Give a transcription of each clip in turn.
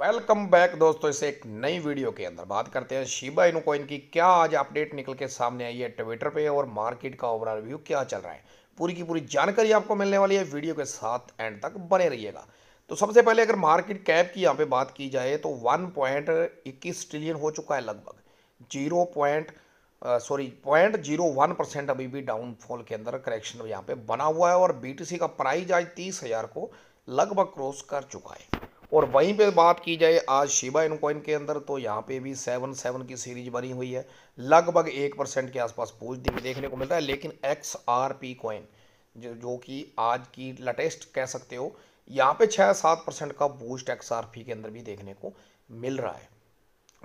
welcome back दोस्तों इसे एक नई वीडियो के अंदर बात करते हैं शिबा इनू की क्या आज अपडेट निकल के सामने आई है ट्विटर पे और मार्केट का ओवरऑल व्यू क्या चल रहा है पूरी की पूरी जानकारी आपको मिलने वाली है वीडियो के साथ एंड तक बने रहिएगा तो सबसे पहले अगर मार्केट कैप की यहाँ पे बात की जाए तो इक्कीस ट्रिलियन हो चुका है लगभग zero point sorry point zero one percent अभी भी डाउनफॉल के अंदर करेक्शन यहाँ पे बना हुआ है और बीटीसी का प्राइज आज तीस हज़ार को लगभग क्रॉस कर चुका है और वहीं पे बात की जाए आज शिबा इनकॉइन के अंदर तो यहाँ पे भी सेवन सेवन की सीरीज बनी हुई है लगभग एक परसेंट के आसपास पूछ दी देखने को मिल रहा है लेकिन एक्स आर पी कॉइन जो, जो कि आज की लेटेस्ट कह सकते हो यहाँ पे छः सात परसेंट का बूस्ट एक्स आर पी के अंदर भी देखने को मिल रहा है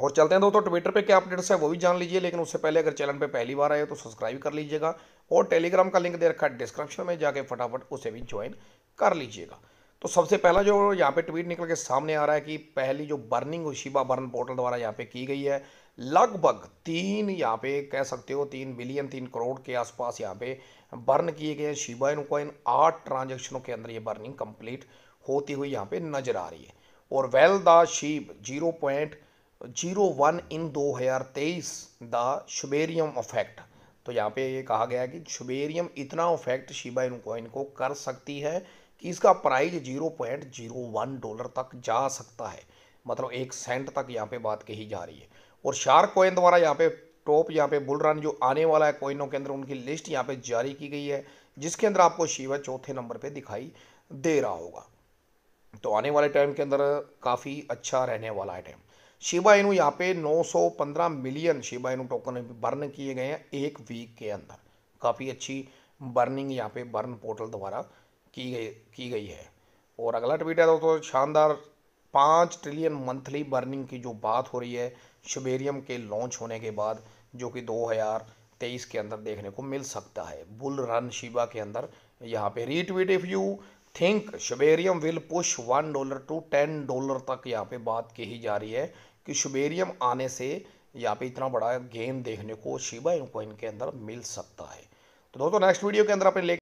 और चलते हैं दोस्तों ट्विटर पे क्या अपडेट्स है वो भी जान लीजिए लेकिन उससे पहले अगर चैनल पे पहली बार आए तो सब्सक्राइब कर लीजिएगा और टेलीग्राम का लिंक दे रखा है डिस्क्रिप्शन में जाके फटाफट उसे भी ज्वाइन कर लीजिएगा तो सबसे पहला जो यहाँ पे ट्वीट निकल के सामने आ रहा है कि पहली जो बर्निंग शिबा बर्न पोर्टल द्वारा यहाँ पे की गई है लगभग तीन यहाँ पे कह सकते हो तीन बिलियन तीन करोड़ के आसपास यहाँ पे बर्न किए गए शिबा को इन आठ ट्रांजेक्शनों के अंदर ये बर्निंग कंप्लीट होती हुई यहाँ पे नजर आ रही है और well the Shib zero point zero one in दो हज़ार तेईस द शुबेरियम अफेक्ट तो यहाँ पे ये कहा गया है कि शुबेरियम इतना अफेक्ट शिबा इन को कर सकती है कि इसका price zero point zero one dollar तक जा सकता है मतलब एक सेंट तक यहाँ पे बात कही जा रही है और शार्क कोइन द्वारा यहाँ पे टॉप यहाँ पे बुल रन जो आने वाला है कोइनों के अंदर उनकी लिस्ट यहाँ पे जारी की गई है जिसके अंदर आपको शिवा चौथे नंबर पे दिखाई दे रहा होगा तो आने वाले टाइम के अंदर काफ़ी अच्छा रहने वाला है टाइम शिवा इनू यहाँ पे 915 मिलियन शिवा इनू टोकन बर्न किए गए हैं एक वीक के अंदर काफ़ी अच्छी बर्निंग यहाँ पे बर्न पोर्टल द्वारा की गई की गई है और अगला ट्वीट है दोस्तों शानदार पाँच ट्रिलियन मंथली बर्निंग की जो बात हो रही है शुबेरियम के लॉन्च होने के बाद जो कि दो हज़ार तेईस के अंदर देखने को मिल सकता है बुल रन शिबा के अंदर यहाँ पे retweet if you think Shibarium will push one dollar to ten dollar तक यहाँ पे बात कही जा रही है कि शुबेरियम आने से यहाँ पे इतना बड़ा गेम देखने को शिबा इनको इनके अंदर मिल सकता है तो दोस्तों नेक्स्ट वीडियो के अंदर अपने